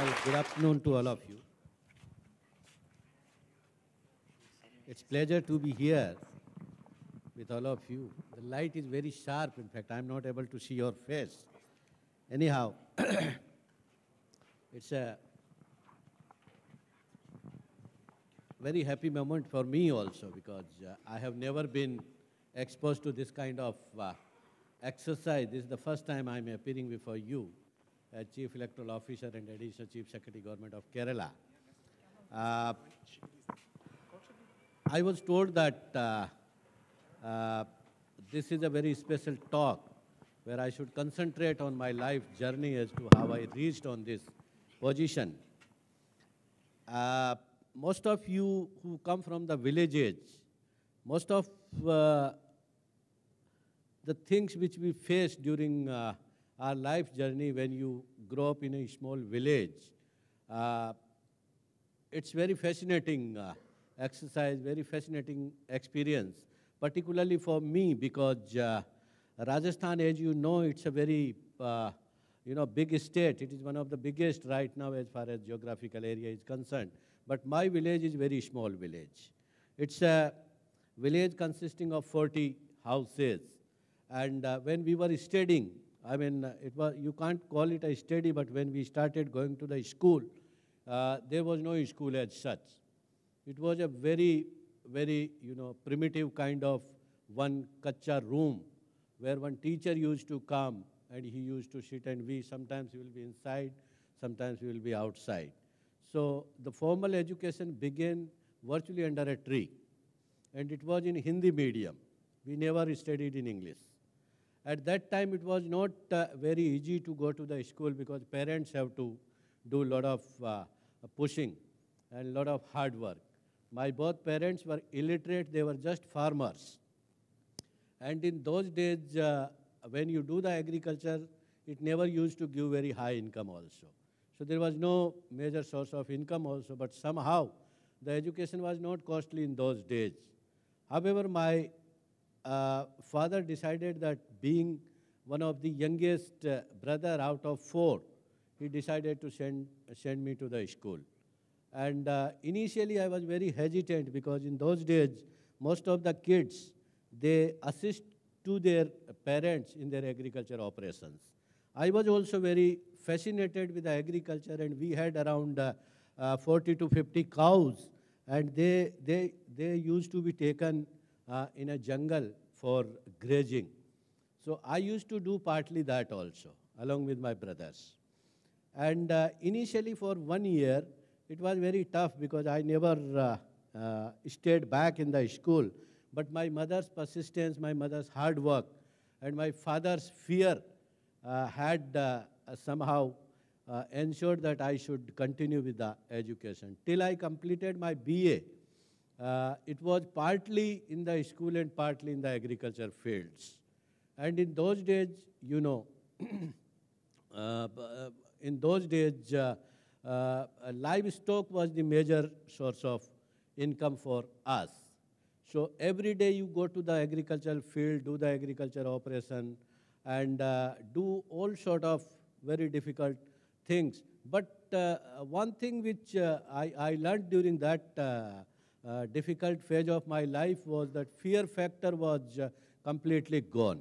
Well, good afternoon to all of you. It's pleasure to be here with all of you. The light is very sharp, in fact, I'm not able to see your face. Anyhow, it's a very happy moment for me also because uh, I have never been exposed to this kind of uh, exercise. This is the first time I'm appearing before you uh, Chief Electoral Officer and Additional Chief Secretary Government of Kerala. Uh, I was told that uh, uh, this is a very special talk where I should concentrate on my life journey as to how I reached on this position. Uh, most of you who come from the villages, most of uh, the things which we face during our life journey when you grow up in a small village. Uh, it's very fascinating uh, exercise, very fascinating experience, particularly for me because uh, Rajasthan, as you know, it's a very uh, you know, big state. It is one of the biggest right now as far as geographical area is concerned. But my village is very small village. It's a village consisting of 40 houses. And uh, when we were studying I mean, it was, you can't call it a study, but when we started going to the school, uh, there was no school as such. It was a very, very, you know, primitive kind of one kacha room where one teacher used to come and he used to sit and we sometimes will be inside, sometimes we will be outside. So the formal education began virtually under a tree and it was in Hindi medium. We never studied in English. At that time, it was not uh, very easy to go to the school because parents have to do a lot of uh, pushing and a lot of hard work. My both parents were illiterate, they were just farmers. And in those days, uh, when you do the agriculture, it never used to give very high income also. So there was no major source of income also, but somehow the education was not costly in those days. However, my uh, father decided that being one of the youngest uh, brother out of four, he decided to send, send me to the school. And uh, initially I was very hesitant because in those days, most of the kids, they assist to their parents in their agriculture operations. I was also very fascinated with the agriculture and we had around uh, uh 40 to 50 cows and they, they, they used to be taken uh, in a jungle for grazing so I used to do partly that also, along with my brothers. And uh, initially, for one year, it was very tough because I never uh, uh, stayed back in the school. But my mother's persistence, my mother's hard work, and my father's fear uh, had uh, somehow uh, ensured that I should continue with the education. Till I completed my BA, it was partly in the school and partly in the agriculture fields. And in those days, you know, uh, uh, in those days, uh, uh, livestock was the major source of income for us. So every day you go to the agricultural field, do the agriculture operation, and uh, do all sort of very difficult things. But uh, one thing which uh, I, I, learned during that uh, difficult phase of my life was that fear factor was completely gone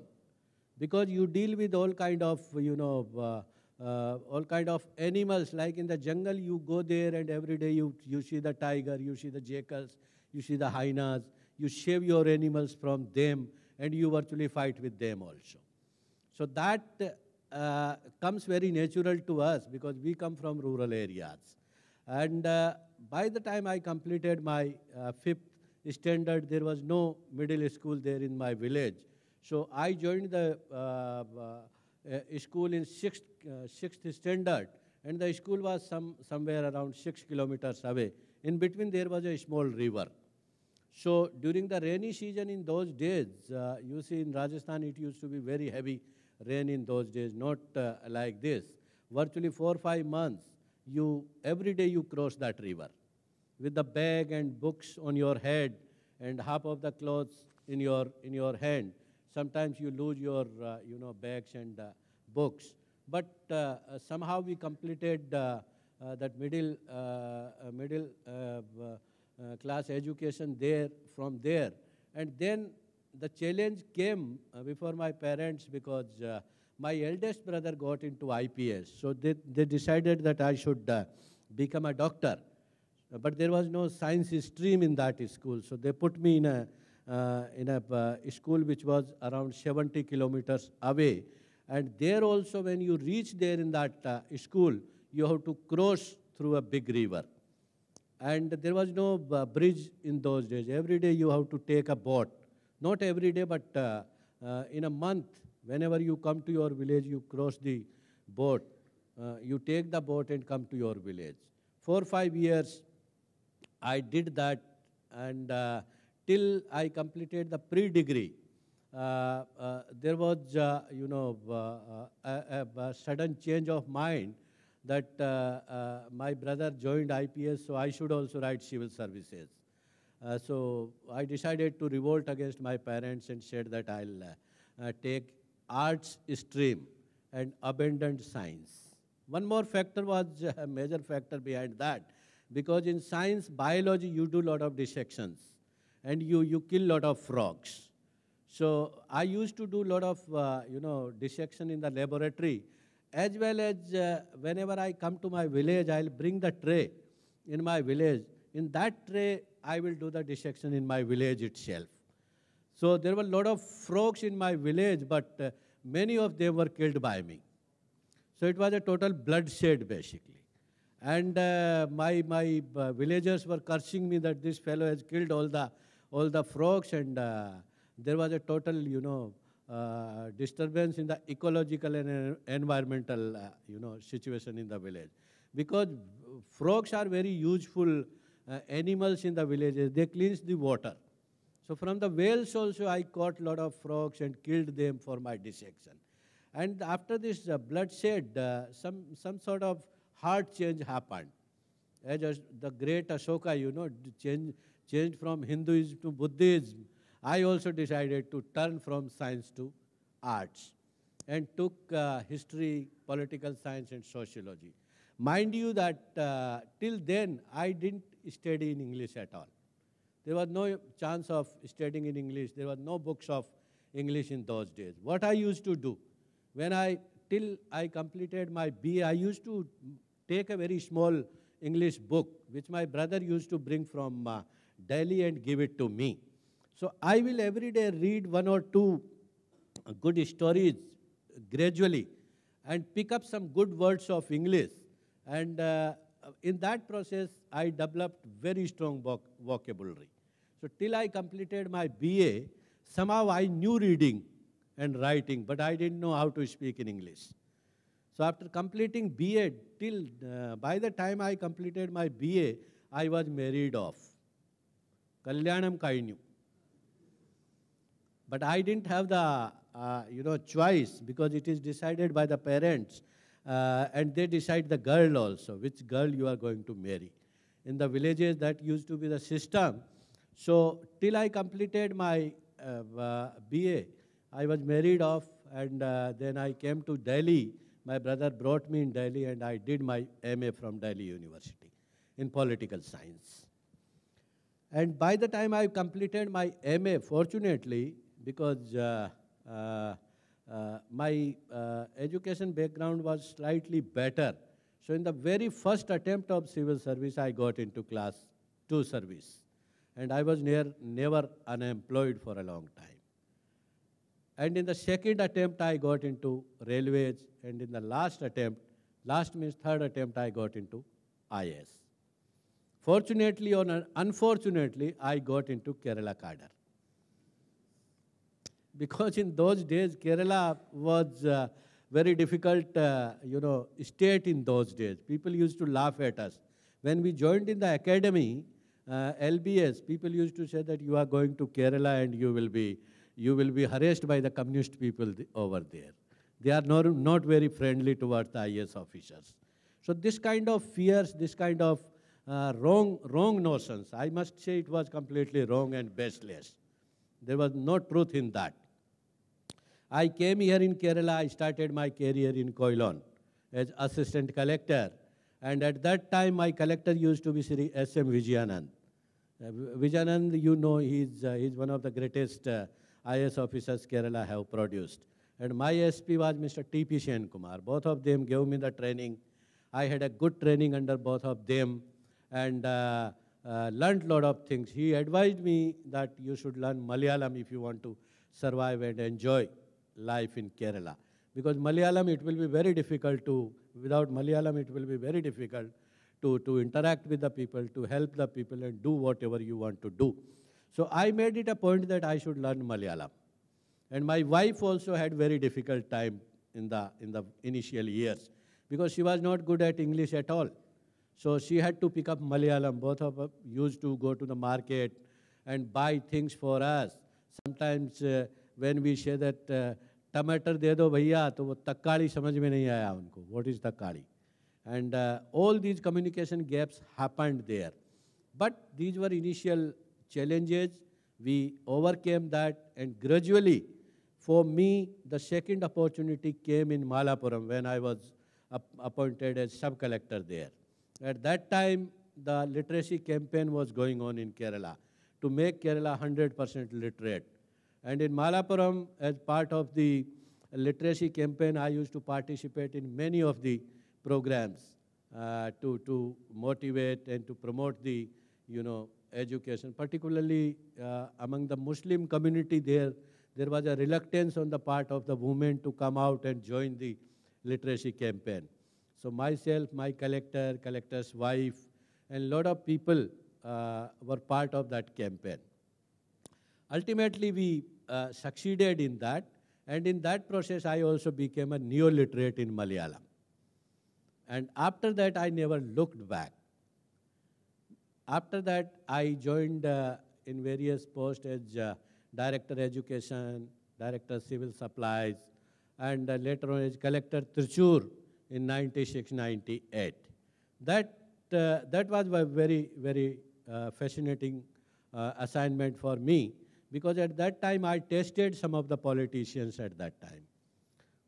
because you deal with all kind of, you know, uh, uh, all kind of animals. Like in the jungle, you go there and every day you, you see the tiger, you see the jackals, you see the hyenas, you shave your animals from them, and you virtually fight with them also. So that uh, comes very natural to us because we come from rural areas. And uh, by the time I completed my uh, fifth standard, there was no middle school there in my village. So I joined the uh, uh, uh, school in sixth, sixth standard, and the school was some, somewhere around six kilometers away. In between, there was a small river. So during the rainy season in those days, uh, you see in Rajasthan it used to be very heavy rain in those days, not uh, like this. Virtually four or five months, you every day you cross that river with the bag and books on your head and half of the clothes in your in your hand. Sometimes you lose your, uh, you know, bags and uh, books. But uh, somehow we completed uh, that middle, middle class education there, from there. And then the challenge came before my parents because my eldest brother got into IPS. So they, they decided that I should uh, become a doctor. But there was no science stream in that school. So they put me in a uh, in a uh, school which was around 70 kilometers away. And there also, when you reach there in that uh, school, you have to cross through a big river. And there was no bridge in those days. Every day you have to take a boat. Not every day, but uh, uh, in a month, whenever you come to your village, you cross the boat. Uh, you take the boat and come to your village. Four five years, I did that, and till I completed the pre-degree, uh, uh, there was, uh, you know, uh, uh, a, a, a, sudden change of mind that uh, my brother joined IPS, so I should also write civil services. so I decided to revolt against my parents and said that I'll take arts stream and abandoned science. One more factor was a major factor behind that, because in science, biology, you do a lot of dissections and you, you kill lot of frogs. So I used to do lot of, uh, you know, dissection in the laboratory. As well as uh, whenever I come to my village, I'll bring the tray in my village. In that tray, I will do the dissection in my village itself. So there were a lot of frogs in my village, but uh, many of them were killed by me. So it was a total bloodshed, basically. And uh, my, my uh, villagers were cursing me that this fellow has killed all the all the frogs and uh, there was a total, you know, uh, disturbance in the ecological and environmental uh, you know situation in the village because frogs are very useful uh, animals in the villages they cleanse the water so from the whales also i caught lot of frogs and killed them for my dissection and after this uh, bloodshed uh, some some sort of heart change happened as the great ashoka you know change changed from Hinduism to Buddhism, I also decided to turn from science to arts and took uh, history, political science, and sociology. Mind you that uh, till then, I didn't study in English at all. There was no chance of studying in English. There were no books of English in those days. What I used to do, when I, till I completed my B, I used to take a very small English book, which my brother used to bring from uh, daily and give it to me. So I will every day read one or two uh, good stories gradually and pick up some good words of English. And uh, in that process, I developed very strong voc vocabulary. So till I completed my BA, somehow I knew reading and writing, but I didn't know how to speak in English. So after completing BA, till uh, by the time I completed my BA, I was married off. കല്യാണം കഴിഞ്ഞു but I didn't have the uh, you know choice because it is decided by the parents, uh, and they decide the girl also which girl you are going to marry. In the villages, that used to be the system. So till I completed my uh, uh BA, I was married off, and uh, then I came to Delhi. My brother brought me in Delhi, and I did my MA from Delhi University in political science. And by the time I completed my MA, fortunately, because uh, uh, uh, my uh, education background was slightly better. So in the very first attempt of civil service, I got into class 2 service. And I was near, never unemployed for a long time. And in the second attempt, I got into railways. And in the last attempt, last means third attempt, I got into IS. Fortunately or unfortunately, I got into Kerala cadre. Because in those days, Kerala was a uh, very difficult, uh, you know, state in those days. People used to laugh at us. When we joined in the academy, uh, LBS, people used to say that you are going to Kerala and you will be, you will be harassed by the communist people th over there. They are not, not very friendly towards the IS officers. So this kind of fears, this kind of uh, wrong, wrong notions. I must say it was completely wrong and baseless. There was no truth in that. I came here in Kerala, I started my career in Koilon as assistant collector. And at that time, my collector used to be Sri S.M. Vijayanand. Uh, Vijayanand, you know, he's, uh, he's one of the greatest uh, IS officers Kerala have produced. And my SP was Mr. T.P. Shen Kumar. Both of them gave me the training. I had a good training under both of them and uh, uh, learned a lot of things. He advised me that you should learn Malayalam if you want to survive and enjoy life in Kerala. Because Malayalam, it will be very difficult to, without Malayalam, it will be very difficult to, to interact with the people, to help the people, and do whatever you want to do. So I made it a point that I should learn Malayalam. And my wife also had very difficult time in the, in the initial years because she was not good at English at all. So she had to pick up Malayalam. Both of us used to go to the market and buy things for us. Sometimes uh, when we say that uh, टमाटर दे दो भैया तो वो तक्काड़ी समझ में नहीं आया उनको व्हाट इज़ तक्काड़ी and all these communication gaps happened there but challenges. We overcame that, and gradually, for me, the second opportunity came in Malapuram when I was appointed as sub collector there. At that time, the literacy campaign was going on in Kerala to make Kerala 100% literate. And in Malapuram, as part of the literacy campaign, I used to participate in many of the programs uh, to, to motivate and to promote the, you know, education, particularly uh, among the Muslim community there, there was a reluctance on the part of the women to come out and join the literacy campaign. So myself, my collector, collector's wife, and a lot of people uh, were part of that campaign. Ultimately, we uh, succeeded in that. And in that process, I also became a neo-literate in Malayalam. And after that, I never looked back. After that, I joined uh, in various posts as uh, Director Education, Director Civil Supplies, and uh, later on as Collector Trichur in 96, 98. That, uh, that was a very, very uh, fascinating uh, assignment for me because at that time I tested some of the politicians at that time.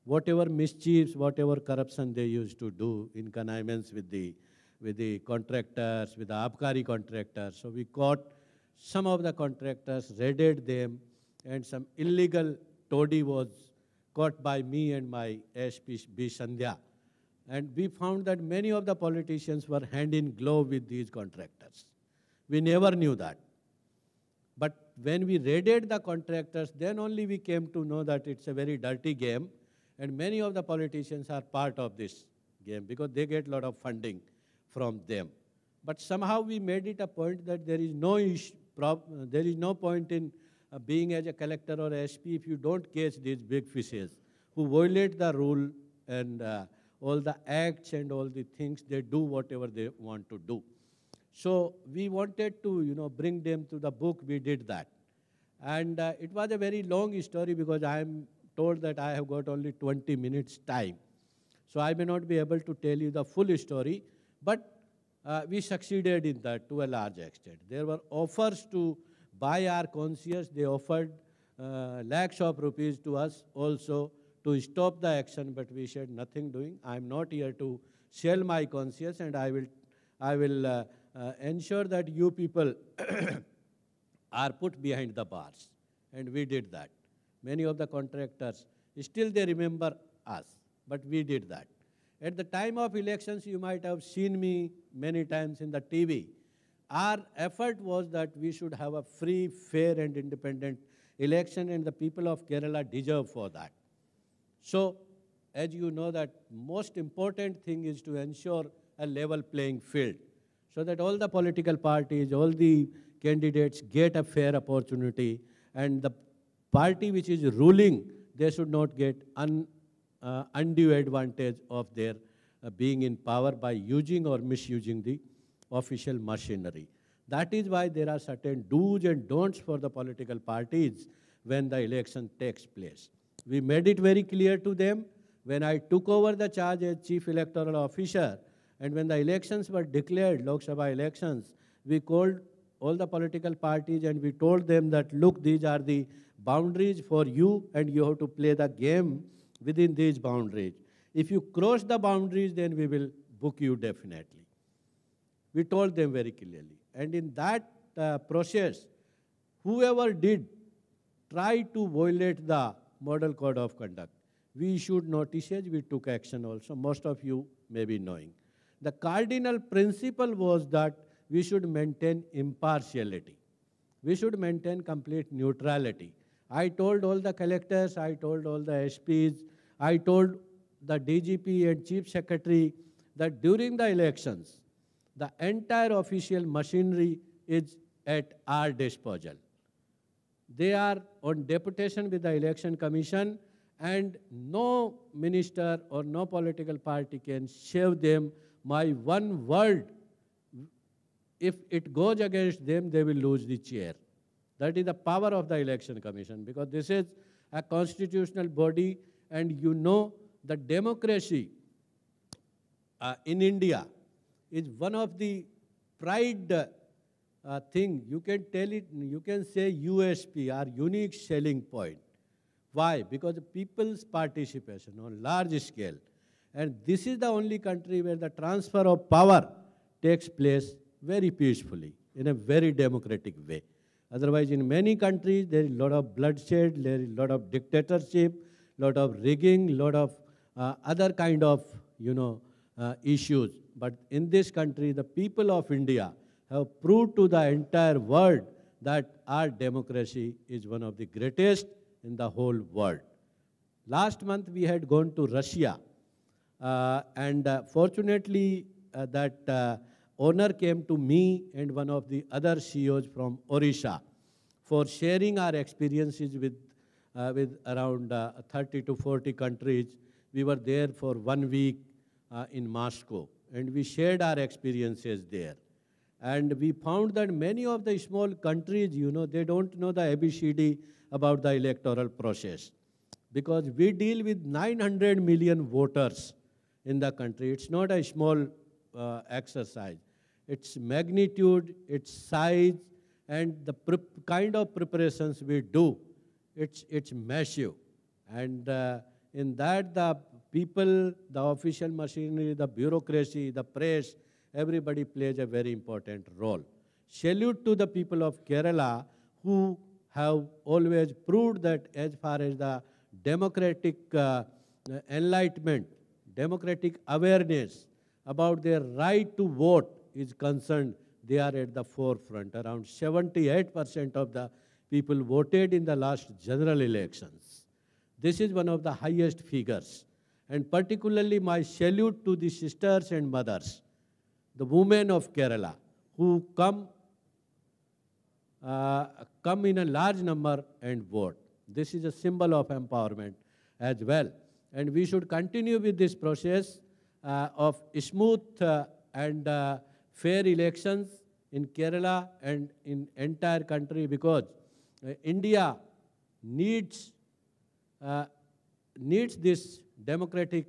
Whatever mischiefs, whatever corruption they used to do in connivance with the, with the contractors, with the Abkari contractors. So we caught some of the contractors, raided them, and some illegal toady was caught by me and my SP B. Sandhya and we found that many of the politicians were hand in glove with these contractors. We never knew that. But when we raided the contractors, then only we came to know that it's a very dirty game. And many of the politicians are part of this game because they get a lot of funding from them. But somehow we made it a point that there is no, issue, there is no point in uh, being as a collector or a SP if you don't catch these big fishes who violate the rule and uh, all the acts and all the things. They do whatever they want to do. So we wanted to, you know, bring them to the book. We did that. And uh, it was a very long story because I am told that I have got only 20 minutes time. So I may not be able to tell you the full story, but uh, we succeeded in that to a large extent. There were offers to buy our conscience. They offered uh, lakhs of rupees to us also to stop the action, but we said nothing doing. I am not here to shell my conscience, and I will, I will uh, uh, ensure that you people are put behind the bars. And we did that. Many of the contractors, still they remember us, but we did that. At the time of elections, you might have seen me many times in the TV. Our effort was that we should have a free, fair, and independent election, and the people of Kerala deserve for that. So, as you know that most important thing is to ensure a level playing field so that all the political parties, all the candidates get a fair opportunity and the party which is ruling, they should not get un, uh, undue advantage of their uh, being in power by using or misusing the official machinery. That is why there are certain do's and don'ts for the political parties when the election takes place. We made it very clear to them when I took over the charge as chief electoral officer and when the elections were declared, Lok Sabha elections, we called all the political parties and we told them that, look, these are the boundaries for you and you have to play the game within these boundaries. If you cross the boundaries, then we will book you definitely. We told them very clearly. And in that uh, process, whoever did try to violate the model code of conduct. We issued notices, we took action also, most of you may be knowing. The cardinal principle was that we should maintain impartiality. We should maintain complete neutrality. I told all the collectors, I told all the SPs, I told the DGP and Chief Secretary that during the elections, the entire official machinery is at our disposal. They are on deputation with the election commission and no minister or no political party can shave them. My one word, if it goes against them, they will lose the chair. That is the power of the election commission because this is a constitutional body and you know the democracy uh, in India is one of the pride uh, thing. You can tell it, you can say USP our unique selling point. Why? Because people's participation on large scale. And this is the only country where the transfer of power takes place very peacefully, in a very democratic way. Otherwise, in many countries, there is a lot of bloodshed, there is a lot of dictatorship, lot of rigging, lot of uh, other kind of, you know, uh, issues. But in this country, the people of India have proved to the entire world that our democracy is one of the greatest in the whole world. Last month we had gone to Russia uh, and uh, fortunately uh, that uh, owner came to me and one of the other CEOs from Orisha for sharing our experiences with, uh, with around uh, 30 to 40 countries. We were there for one week in Moscow and we shared our experiences there. And we found that many of the small countries, you know, they don't know the ABCD about the electoral process. Because we deal with 900 million voters in the country. It's not a small uh, exercise. Its magnitude, its size, and the kind of preparations we do, it's, it's massive. And uh, in that, the people, the official machinery, the bureaucracy, the press, everybody plays a very important role. Salute to the people of Kerala who have always proved that as far as the democratic uh, enlightenment, democratic awareness about their right to vote is concerned, they are at the forefront. Around 78% of the people voted in the last general elections. This is one of the highest figures. And particularly my salute to the sisters and mothers the women of Kerala who come, uh, come in a large number and vote. This is a symbol of empowerment as well. And we should continue with this process uh, of smooth uh, and uh, fair elections in Kerala and in entire country because uh, India needs, uh, needs this democratic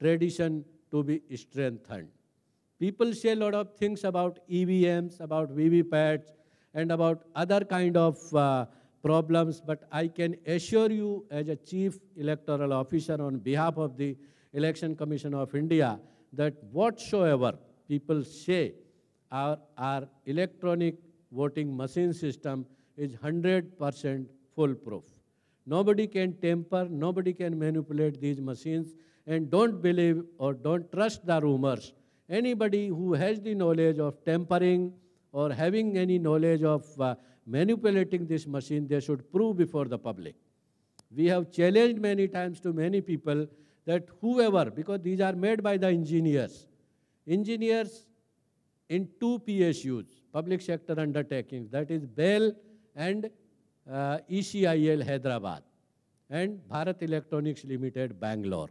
tradition to be strengthened. People say a lot of things about EVMs, about VVPATs, and about other kind of uh, problems, but I can assure you as a chief electoral officer on behalf of the Election Commission of India that whatsoever people say our, our electronic voting machine system is 100% foolproof. Nobody can tamper, nobody can manipulate these machines, and don't believe or don't trust the rumors Anybody who has the knowledge of tempering or having any knowledge of uh, manipulating this machine, they should prove before the public. We have challenged many times to many people that whoever, because these are made by the engineers, engineers in two PSUs, public sector undertakings, that is Bell and uh, ECIL Hyderabad and Bharat Electronics Limited Bangalore.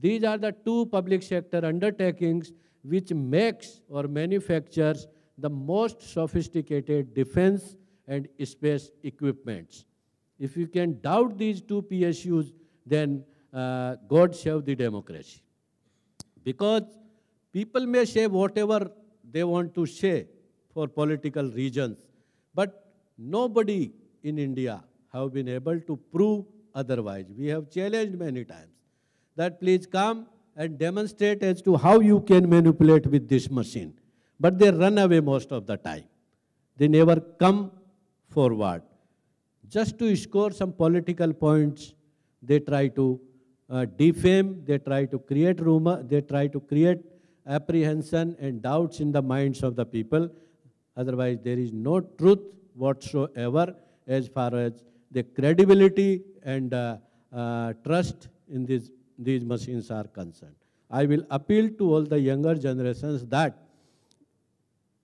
These are the two public sector undertakings which makes or manufactures the most sophisticated defense and space equipments. If you can doubt these two PSUs, then uh, God save the democracy. Because people may say whatever they want to say for political reasons, but nobody in India have been able to prove otherwise. We have challenged many times that please come and demonstrate as to how you can manipulate with this machine. But they run away most of the time. They never come forward. Just to score some political points, they try to uh, defame, they try to create rumor, they try to create apprehension and doubts in the minds of the people. Otherwise, there is no truth whatsoever as far as the credibility and uh, uh, trust in this these machines are concerned. I will appeal to all the younger generations that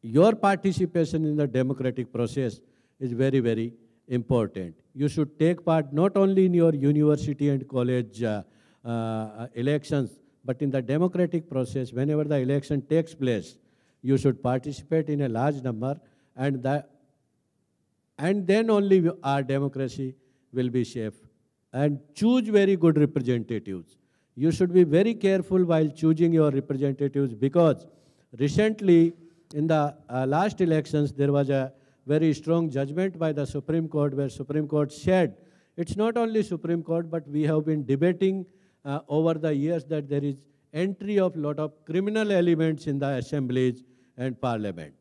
your participation in the democratic process is very, very important. You should take part not only in your university and college uh, uh, elections, but in the democratic process, whenever the election takes place, you should participate in a large number, and, the, and then only our democracy will be safe. And choose very good representatives you should be very careful while choosing your representatives because recently in the uh, last elections there was a very strong judgment by the Supreme Court where Supreme Court said it's not only Supreme Court but we have been debating uh, over the years that there is entry of lot of criminal elements in the assemblies and parliament.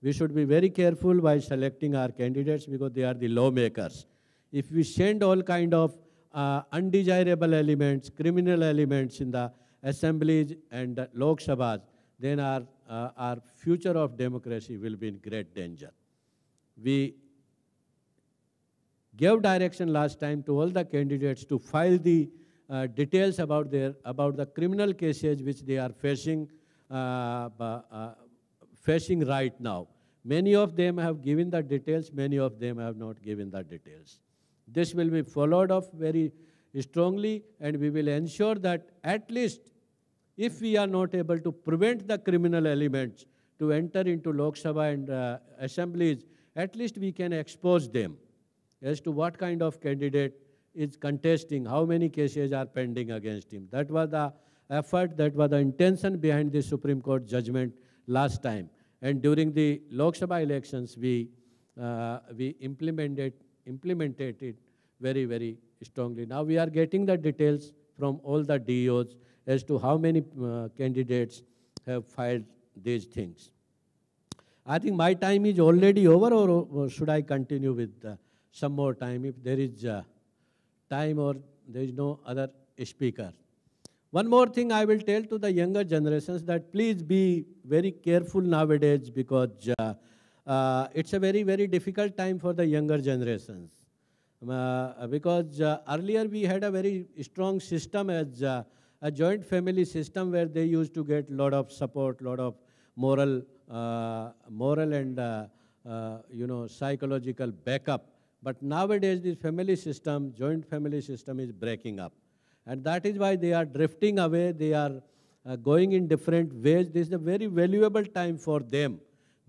We should be very careful while selecting our candidates because they are the lawmakers. If we send all kind of uh, undesirable elements, criminal elements in the assemblies and Lok Sabhas, then our, uh, our future of democracy will be in great danger. We gave direction last time to all the candidates to file the uh, details about, their, about the criminal cases which they are facing, uh, uh, facing right now. Many of them have given the details, many of them have not given the details. This will be followed up very strongly and we will ensure that at least if we are not able to prevent the criminal elements to enter into Lok Sabha and uh, assemblies, at least we can expose them as to what kind of candidate is contesting, how many cases are pending against him. That was the effort, that was the intention behind the Supreme Court judgment last time. And during the Lok Sabha elections, we, uh, we implemented implemented it very, very strongly. Now we are getting the details from all the DOs as to how many uh, candidates have filed these things. I think my time is already over, or, or should I continue with uh, some more time if there is uh, time or there is no other speaker? One more thing I will tell to the younger generations that please be very careful nowadays because uh, uh, it's a very, very difficult time for the younger generations. Uh, because uh, earlier we had a very strong system as uh, a joint family system where they used to get lot of support, lot of moral, uh, moral and uh, uh, you know psychological backup. But nowadays this family system, joint family system is breaking up, and that is why they are drifting away. They are going in different ways. This is a very valuable time for them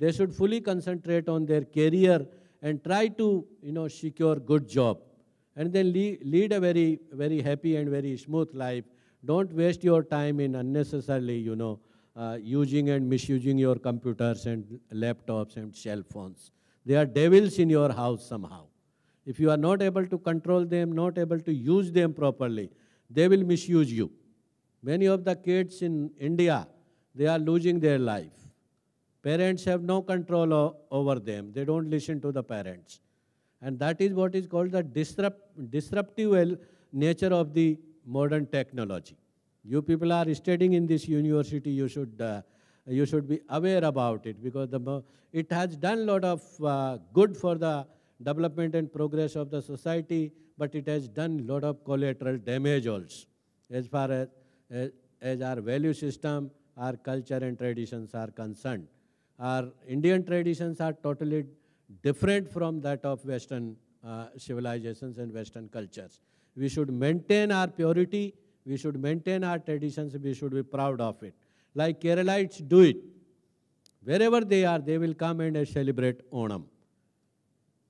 they should fully concentrate on their career and try to, you know, secure good job. And then lead, a very, very happy and very smooth life. Don't waste your time in unnecessarily, you know, uh, using and misusing your computers and laptops and cell phones. They are devils in your house somehow. If you are not able to control them, not able to use them properly, they will misuse you. Many of the kids in India, they are losing their life. Parents have no control over them. They don't listen to the parents. And that is what is called the disrupt disruptive nature of the modern technology. You people are studying in this university, you should, uh, you should be aware about it because the, it has done a lot of uh, good for the development and progress of the society, but it has done a lot of collateral damage also as far as, as, as our value system, our culture and traditions are concerned. Our Indian traditions are totally different from that of Western uh, civilizations and Western cultures. We should maintain our purity, we should maintain our traditions, we should be proud of it. Like Keralites do it. Wherever they are, they will come and celebrate Onam.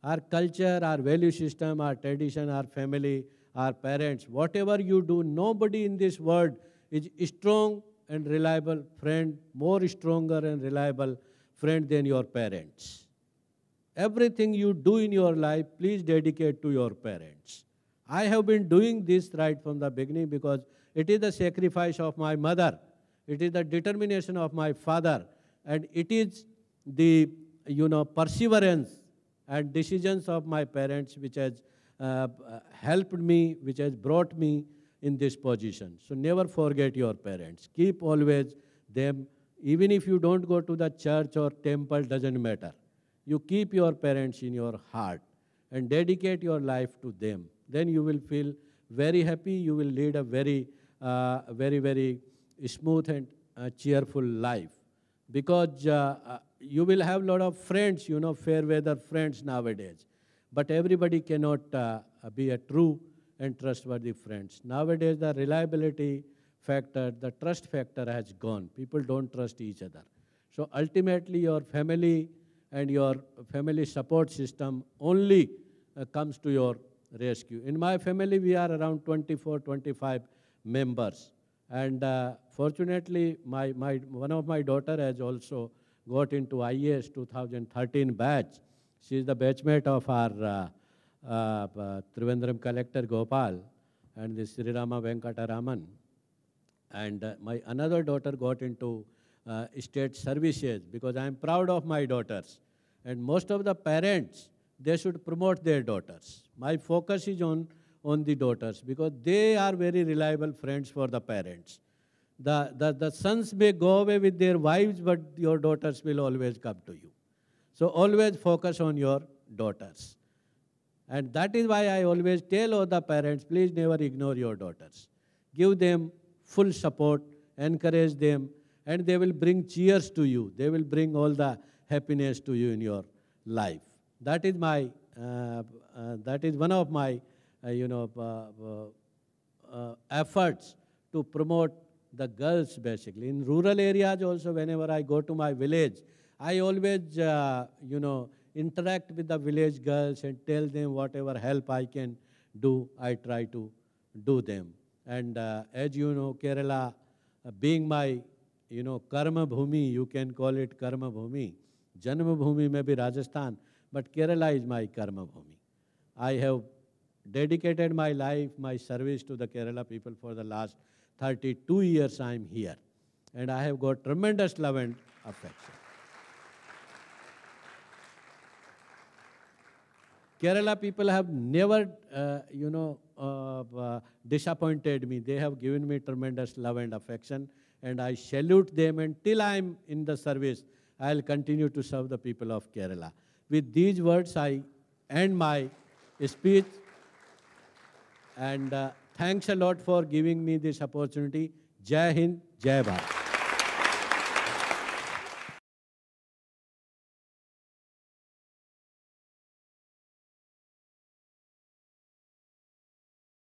Our culture, our value system, our tradition, our family, our parents, whatever you do, nobody in this world is strong and reliable friend, more stronger and reliable friend than your parents. Everything you do in your life, please dedicate to your parents. I have been doing this right from the beginning because it is the sacrifice of my mother, it is the determination of my father, and it is the you know perseverance and decisions of my parents which has uh, helped me, which has brought me in this position. So never forget your parents. Keep always them even if you don't go to the church or temple, doesn't matter. You keep your parents in your heart and dedicate your life to them. Then you will feel very happy. You will lead a very, uh, very, very smooth and uh, cheerful life because uh, uh you will have a lot of friends, you know, fair weather friends nowadays. But everybody cannot uh, be a true and trustworthy friends. Nowadays, the reliability factor, the trust factor has gone. People don't trust each other. So ultimately, your family and your family support system only uh, comes to your rescue. In my family, we are around 24, 25 members. And uh, fortunately, my, my, one of my daughter has also got into IAS 2013 batch. She is the batchmate of our uh, uh, Trivandrum collector Gopal and the Sri Rama Venkataraman. And uh, my another daughter got into uh, state services because I am proud of my daughters. And most of the parents, they should promote their daughters. My focus is on, on the daughters because they are very reliable friends for the parents. The, the, the sons may go away with their wives, but your daughters will always come to you. So always focus on your daughters. And that is why I always tell all the parents, please never ignore your daughters. Give them full support, encourage them, and they will bring cheers to you. They will bring all the happiness to you in your life. That is my, uh, uh, that is one of my, uh, you know, uh, uh, uh, efforts to promote the girls basically. In rural areas also, whenever I go to my village, I always, you know, interact with the village girls and tell them whatever help I can do, I try to do them. And uh, as you know, Kerala, uh, being my, you know, karma bhumi, you can call it karma bhumi. Janma bhumi may be Rajasthan, but Kerala is my karma bhumi. I have dedicated my life, my service to the Kerala people for the last 32 years I am here. And I have got tremendous love and affection. Kerala people have never, uh, you know, uh, uh, disappointed me. They have given me tremendous love and affection, and I salute them. And till I'm in the service, I'll continue to serve the people of Kerala. With these words, I end my speech. And uh, thanks a lot for giving me this opportunity. Jai Hind, Jai Bharat.